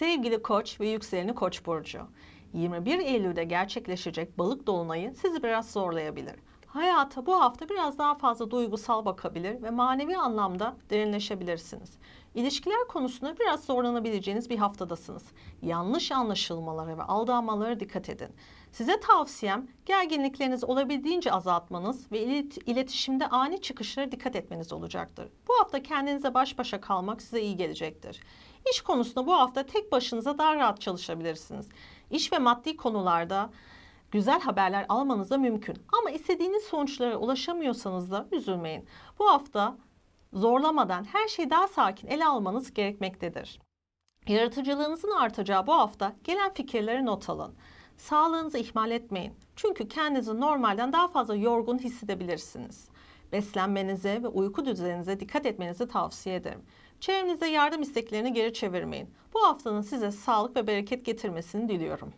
Sevgili Koç ve yükseleni Koç burcu. 21 Eylül'de gerçekleşecek balık dolunayı sizi biraz zorlayabilir. Hayata bu hafta biraz daha fazla duygusal bakabilir ve manevi anlamda derinleşebilirsiniz. İlişkiler konusunda biraz zorlanabileceğiniz bir haftadasınız. Yanlış anlaşılmalara ve aldanmalara dikkat edin. Size tavsiyem gerginliklerinizi olabildiğince azaltmanız ve iletişimde ani çıkışlara dikkat etmeniz olacaktır. Bu hafta kendinize baş başa kalmak size iyi gelecektir. İş konusunda bu hafta tek başınıza daha rahat çalışabilirsiniz. İş ve maddi konularda güzel haberler almanız da mümkün. Ama istediğiniz sonuçlara ulaşamıyorsanız da üzülmeyin. Bu hafta zorlamadan her şeyi daha sakin ele almanız gerekmektedir. Yaratıcılığınızın artacağı bu hafta gelen fikirleri not alın. Sağlığınızı ihmal etmeyin. Çünkü kendinizi normalden daha fazla yorgun hissedebilirsiniz. Beslenmenize ve uyku düzeninize dikkat etmenizi tavsiye ederim. Çevrenize yardım isteklerini geri çevirmeyin. Bu haftanın size sağlık ve bereket getirmesini diliyorum.